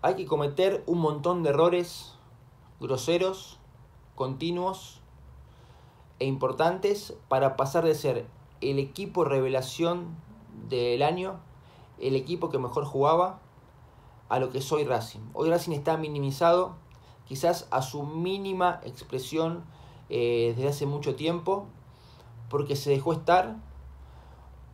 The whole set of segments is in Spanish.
hay que cometer un montón de errores groseros, continuos e importantes para pasar de ser el equipo revelación del año, el equipo que mejor jugaba, a lo que soy Racing. Hoy Racing está minimizado, quizás a su mínima expresión eh, desde hace mucho tiempo, porque se dejó estar,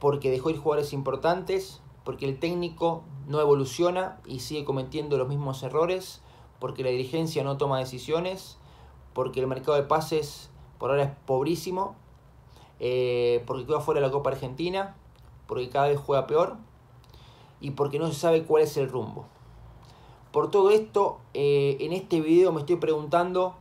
porque dejó ir jugadores importantes, porque el técnico no evoluciona y sigue cometiendo los mismos errores, porque la dirigencia no toma decisiones, porque el mercado de pases por ahora es pobrísimo, eh, porque queda fuera de la Copa Argentina, porque cada vez juega peor y porque no se sabe cuál es el rumbo. Por todo esto, eh, en este video me estoy preguntando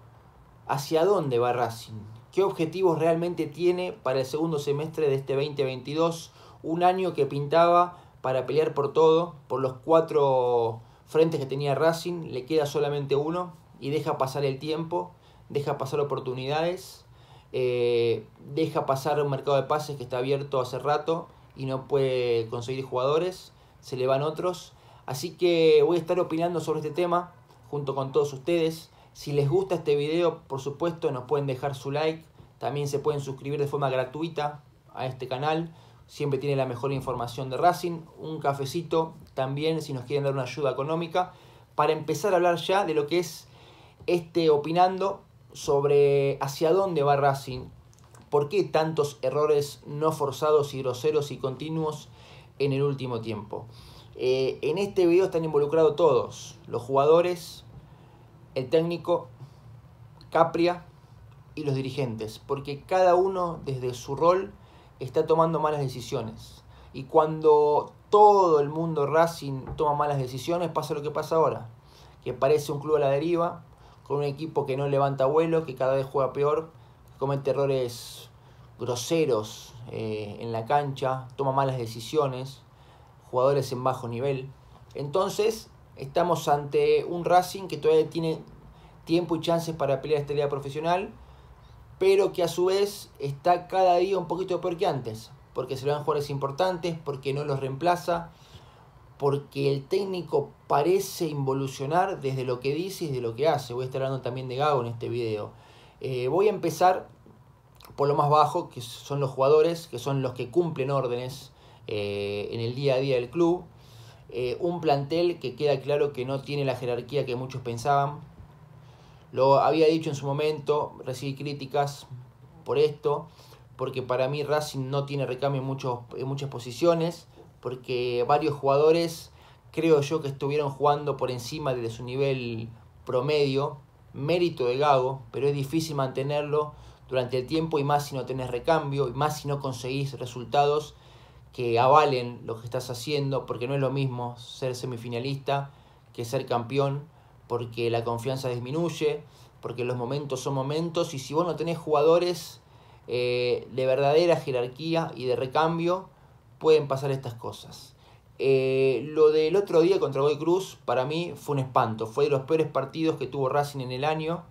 hacia dónde va Racing, qué objetivos realmente tiene para el segundo semestre de este 2022, un año que pintaba para pelear por todo, por los cuatro frentes que tenía Racing, le queda solamente uno y deja pasar el tiempo, deja pasar oportunidades, eh, deja pasar un mercado de pases que está abierto hace rato y no puede conseguir jugadores, se le van otros. Así que voy a estar opinando sobre este tema junto con todos ustedes. Si les gusta este video, por supuesto, nos pueden dejar su like. También se pueden suscribir de forma gratuita a este canal siempre tiene la mejor información de Racing, un cafecito también si nos quieren dar una ayuda económica, para empezar a hablar ya de lo que es este opinando sobre hacia dónde va Racing, por qué tantos errores no forzados y groseros y continuos en el último tiempo. Eh, en este video están involucrados todos, los jugadores, el técnico, Capria y los dirigentes, porque cada uno desde su rol está tomando malas decisiones. Y cuando todo el mundo Racing toma malas decisiones, pasa lo que pasa ahora, que parece un club a la deriva, con un equipo que no levanta vuelo, que cada vez juega peor, que comete errores groseros eh, en la cancha, toma malas decisiones, jugadores en bajo nivel. Entonces, estamos ante un Racing que todavía tiene tiempo y chances para pelear esta liga profesional, pero que a su vez está cada día un poquito peor que antes, porque se le dan jugadores importantes, porque no los reemplaza, porque el técnico parece involucionar desde lo que dice y desde lo que hace. Voy a estar hablando también de Gago en este video. Eh, voy a empezar por lo más bajo, que son los jugadores, que son los que cumplen órdenes eh, en el día a día del club. Eh, un plantel que queda claro que no tiene la jerarquía que muchos pensaban, lo había dicho en su momento, recibí críticas por esto, porque para mí Racing no tiene recambio en, muchos, en muchas posiciones, porque varios jugadores creo yo que estuvieron jugando por encima de su nivel promedio, mérito de Gago, pero es difícil mantenerlo durante el tiempo y más si no tenés recambio y más si no conseguís resultados que avalen lo que estás haciendo, porque no es lo mismo ser semifinalista que ser campeón porque la confianza disminuye, porque los momentos son momentos y si vos no tenés jugadores eh, de verdadera jerarquía y de recambio, pueden pasar estas cosas. Eh, lo del otro día contra Boy Cruz para mí fue un espanto, fue de los peores partidos que tuvo Racing en el año.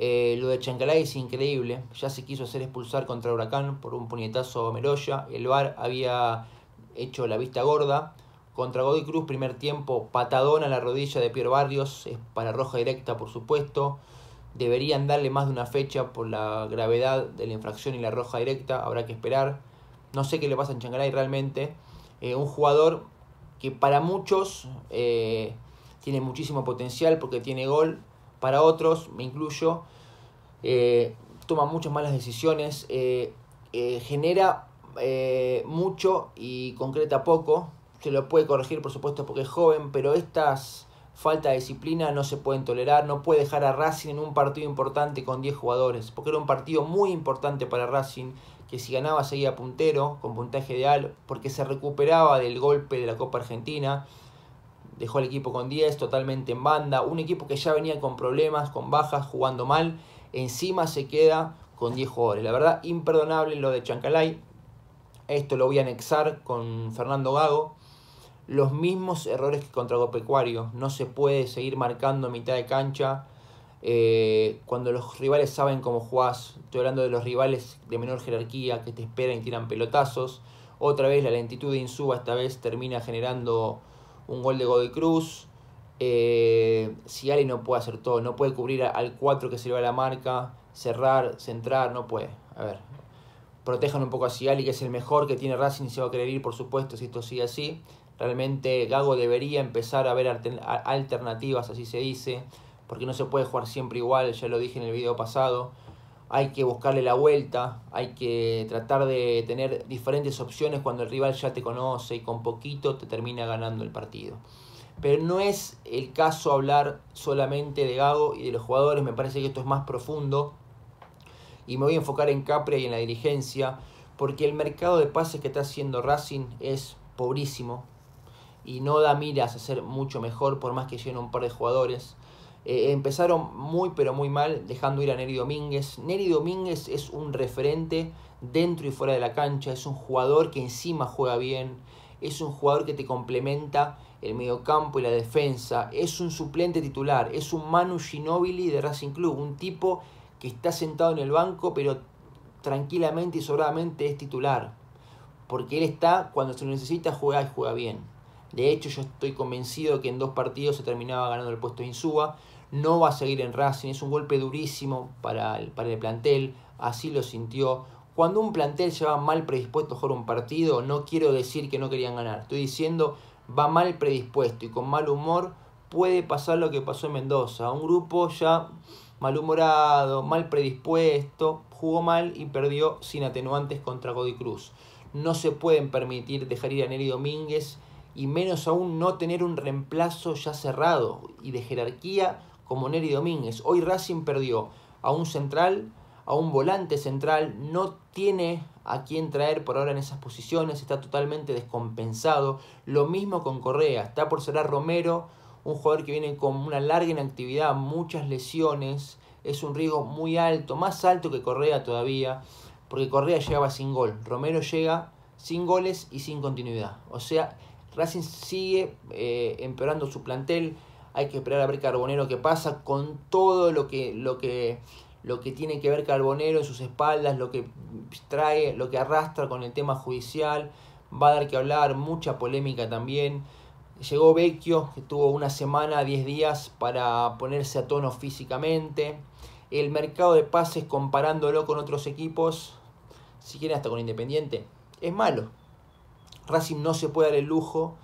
Eh, lo de Chancalay es increíble, ya se quiso hacer expulsar contra Huracán por un puñetazo a Meroya, el VAR había hecho la vista gorda, contra Godoy Cruz, primer tiempo, patadón a la rodilla de Piero Barrios, es para roja directa, por supuesto. Deberían darle más de una fecha por la gravedad de la infracción y la roja directa, habrá que esperar. No sé qué le pasa en Changaray realmente. Eh, un jugador que para muchos eh, tiene muchísimo potencial porque tiene gol, para otros, me incluyo, eh, toma muchas malas decisiones, genera mucho y concreta poco se lo puede corregir, por supuesto, porque es joven, pero estas falta de disciplina no se pueden tolerar, no puede dejar a Racing en un partido importante con 10 jugadores, porque era un partido muy importante para Racing, que si ganaba seguía puntero, con puntaje ideal, porque se recuperaba del golpe de la Copa Argentina, dejó al equipo con 10, totalmente en banda, un equipo que ya venía con problemas, con bajas, jugando mal, encima se queda con 10 jugadores. La verdad, imperdonable lo de Chancalay, esto lo voy a anexar con Fernando Gago, los mismos errores que contra Gopecuario. No se puede seguir marcando mitad de cancha eh, cuando los rivales saben cómo jugás. Estoy hablando de los rivales de menor jerarquía que te esperan y tiran pelotazos. Otra vez la lentitud de Insuba esta vez termina generando un gol de Godecruz. Cruz. Eh, si Ali no puede hacer todo, no puede cubrir al 4 que se le va a la marca, cerrar, centrar, no puede. A ver, protejan un poco a Ali que es el mejor que tiene Racing y se va a querer ir, por supuesto, si esto sigue así. Realmente Gago debería empezar a ver alternativas, así se dice, porque no se puede jugar siempre igual, ya lo dije en el video pasado. Hay que buscarle la vuelta, hay que tratar de tener diferentes opciones cuando el rival ya te conoce y con poquito te termina ganando el partido. Pero no es el caso hablar solamente de Gago y de los jugadores, me parece que esto es más profundo. Y me voy a enfocar en Capria y en la dirigencia, porque el mercado de pases que está haciendo Racing es pobrísimo, y no da miras a ser mucho mejor por más que lleguen un par de jugadores. Eh, empezaron muy pero muy mal dejando ir a Neri Domínguez. Neri Domínguez es un referente dentro y fuera de la cancha, es un jugador que encima juega bien, es un jugador que te complementa el mediocampo y la defensa, es un suplente titular, es un Manu Ginobili de Racing Club, un tipo que está sentado en el banco pero tranquilamente y sobradamente es titular, porque él está cuando se lo necesita juega y juega bien. De hecho, yo estoy convencido que en dos partidos se terminaba ganando el puesto de Insúa. No va a seguir en Racing, es un golpe durísimo para el, plantel, así lo sintió. Cuando un plantel se va mal predispuesto a jugar un partido, no quiero decir que no querían ganar, estoy diciendo va mal predispuesto y con mal humor puede pasar lo que pasó en Mendoza. Un grupo ya malhumorado, mal predispuesto, jugó mal y perdió sin atenuantes contra Godoy Cruz. No se pueden permitir dejar ir a Neri Domínguez y menos aún no tener un reemplazo ya cerrado y de jerarquía como Neri Domínguez. Hoy Racing perdió a un central, a un volante central, no tiene a quién traer por ahora en esas posiciones, está totalmente descompensado. Lo mismo con Correa, está por cerrar Romero, un jugador que viene con una larga inactividad, muchas lesiones, es un riesgo muy alto, más alto que Correa todavía, porque Correa llegaba sin gol, Romero llega sin goles y sin continuidad. O sea, Racing sigue eh, empeorando su plantel. Hay que esperar a ver Carbonero qué pasa con todo lo que, lo que, lo que tiene que ver Carbonero en sus espaldas, lo que trae, lo que arrastra con el tema judicial. Va a dar que hablar, mucha polémica también. Llegó Vecchio, que tuvo una semana, 10 días para ponerse a tono físicamente. El mercado de pases comparándolo con otros equipos, si quieren hasta con Independiente, es malo. Racing no se puede dar el lujo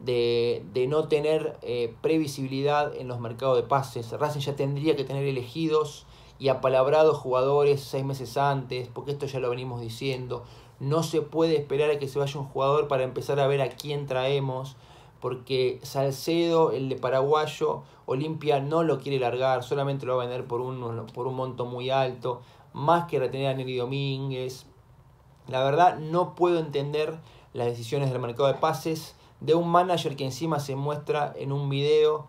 de, no tener eh, previsibilidad en los mercados de pases. Racing ya tendría que tener elegidos y apalabrados jugadores seis meses antes, porque esto ya lo venimos diciendo. No se puede esperar a que se vaya un jugador para empezar a ver a quién traemos, porque Salcedo, el de paraguayo, Olimpia no lo quiere largar, solamente lo va a vender por un, por un monto muy alto, más que retener a Neri Domínguez. La verdad, no puedo entender las decisiones del mercado de pases, de un manager que encima se muestra en un video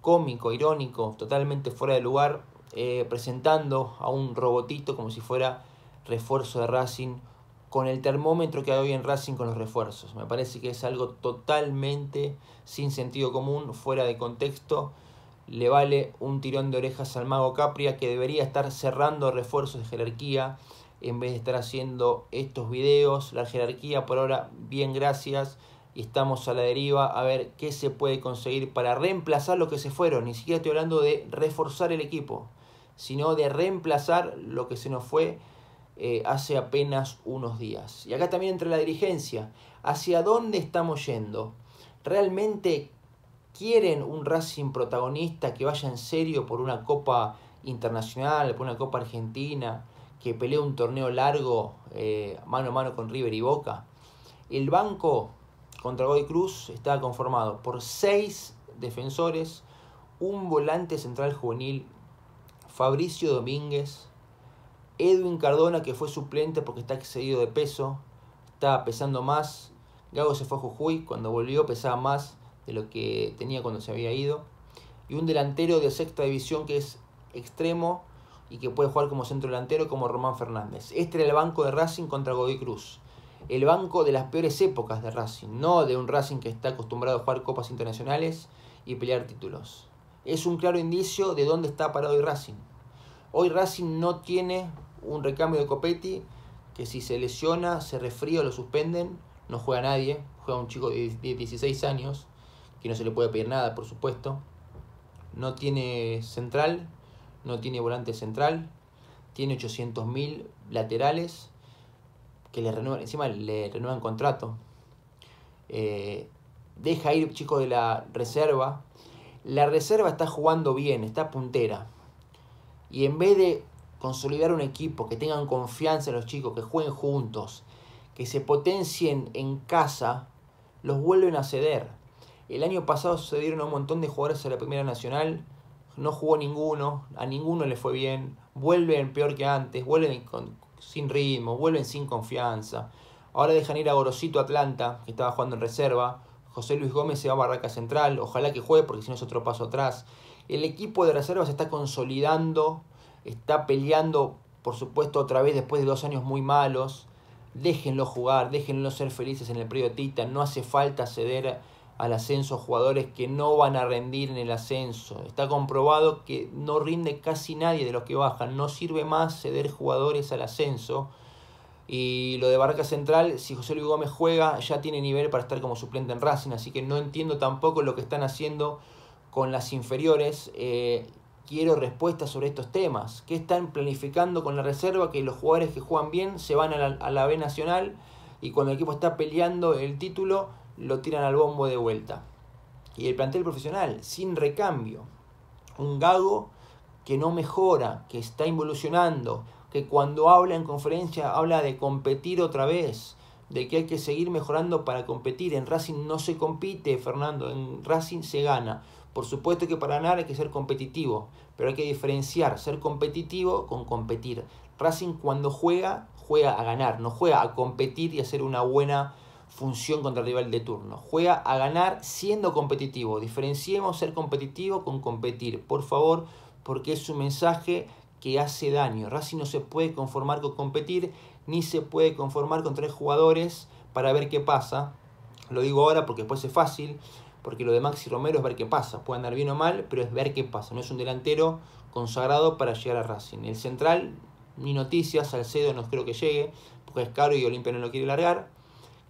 cómico, irónico, totalmente fuera de lugar, eh, presentando a un robotito como si fuera refuerzo de Racing, con el termómetro que hay hoy en Racing con los refuerzos. Me parece que es algo totalmente sin sentido común, fuera de contexto. Le vale un tirón de orejas al mago Capria que debería estar cerrando refuerzos de jerarquía en vez de estar haciendo estos videos. La jerarquía por ahora, bien, gracias. Y estamos a la deriva a ver qué se puede conseguir para reemplazar lo que se fueron. Ni siquiera estoy hablando de reforzar el equipo, sino de reemplazar lo que se nos fue eh, hace apenas unos días. Y acá también entra la dirigencia. ¿Hacia dónde estamos yendo? ¿Realmente quieren un Racing protagonista que vaya en serio por una Copa Internacional, por una Copa Argentina? que pelea un torneo largo eh, mano a mano con River y Boca. El banco contra Godoy Cruz está conformado por seis defensores, un volante central juvenil, Fabricio Domínguez, Edwin Cardona que fue suplente porque está excedido de peso, está pesando más, Gago se fue a Jujuy, cuando volvió pesaba más de lo que tenía cuando se había ido, y un delantero de sexta división que es extremo, y que puede jugar como centro delantero como Román Fernández. Este era el banco de Racing contra Godoy Cruz. El banco de las peores épocas de Racing, no de un Racing que está acostumbrado a jugar copas internacionales y pelear títulos. Es un claro indicio de dónde está parado hoy Racing. Hoy Racing no tiene un recambio de Copetti que si se lesiona, se resfría o lo suspenden, no juega nadie. Juega un chico de 16 años, que no se le puede pedir nada, por supuesto. No tiene central, no tiene volante central, tiene 800.000 laterales que le renuevan, encima le renuevan contrato. Eh, deja ir chico de la reserva. La reserva está jugando bien, está puntera. Y en vez de consolidar un equipo, que tengan confianza en los chicos, que jueguen juntos, que se potencien en casa, los vuelven a ceder. El año pasado se dieron a un montón de jugadores a la Primera Nacional no jugó ninguno, a ninguno le fue bien, vuelven peor que antes, vuelven sin ritmo, vuelven sin confianza. Ahora dejan ir a Gorosito Atlanta, que estaba jugando en reserva. José Luis Gómez se va a Barraca Central, ojalá que juegue porque si no es otro paso atrás. El equipo de reserva se está consolidando, está peleando, por supuesto, otra vez después de dos años muy malos. Déjenlo jugar, déjenlo ser felices en el periodo Tita, no hace falta ceder al ascenso jugadores que no van a rendir en el ascenso. Está comprobado que no rinde casi nadie de los que bajan. No sirve más ceder jugadores al ascenso. Y lo de Barca Central, si José Luis Gómez juega, ya tiene nivel para estar como suplente en Racing. Así que no entiendo tampoco lo que están haciendo con las inferiores. Eh, quiero respuestas sobre estos temas. ¿Qué están planificando con la reserva? Que los jugadores que juegan bien se van a la, a la B Nacional y cuando el equipo está peleando el título lo tiran al bombo de vuelta. Y el plantel profesional, sin recambio, un gago que no mejora, que está involucionando, que cuando habla en conferencia habla de competir otra vez, de que hay que seguir mejorando para competir. En Racing no se compite, Fernando, en Racing se gana. Por supuesto que para ganar hay que ser competitivo, pero hay que diferenciar ser competitivo con competir. Racing cuando juega, juega a ganar, no juega a competir y hacer una buena función contra el rival de turno. Juega a ganar siendo competitivo. Diferenciemos ser competitivo con competir, por favor, porque es un mensaje que hace daño. Racing no se puede conformar con competir, ni se puede conformar con tres jugadores para ver qué pasa. Lo digo ahora porque después es fácil, porque lo de Maxi Romero es ver qué pasa. Puede andar bien o mal, pero es ver qué pasa. No es un delantero consagrado para llegar a Racing. El central, ni noticias, Salcedo no creo que llegue, porque es caro y Olimpia no lo quiere largar.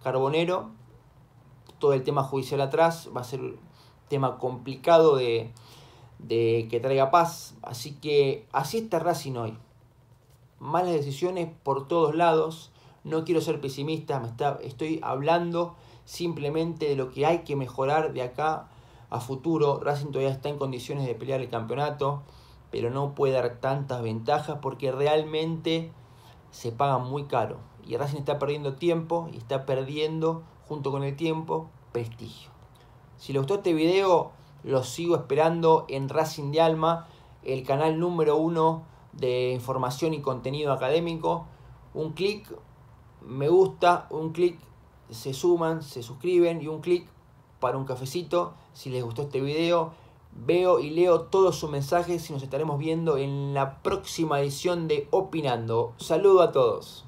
Carbonero. Todo el tema judicial atrás va a ser un tema complicado de, de que traiga paz. Así que así está Racing hoy. Malas decisiones por todos lados. No quiero ser pesimista, me está, estoy hablando simplemente de lo que hay que mejorar de acá a futuro. Racing todavía está en condiciones de pelear el campeonato, pero no puede dar tantas ventajas porque realmente se paga muy caro. Y Racing está perdiendo tiempo y está perdiendo, junto con el tiempo, prestigio. Si les gustó este video, los sigo esperando en Racing de Alma, el canal número uno de información y contenido académico. Un clic, me gusta, un clic, se suman, se suscriben y un clic para un cafecito. Si les gustó este video, veo y leo todos sus mensajes y nos estaremos viendo en la próxima edición de Opinando. Saludo a todos.